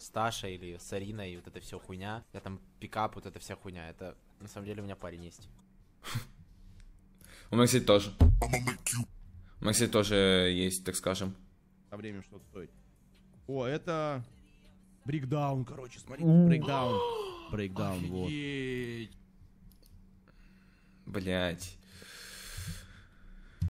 Сташа или Сарина и вот это все хуйня. Я там пикап, вот это вся хуйня. Это на самом деле у меня парень есть. У меня, кстати, тоже. У меня, кстати, тоже есть, так скажем. А время что стоит? О, это... Брикдаун, короче, смотрите, брейкдаун. Брейкдаун, вот. Блять.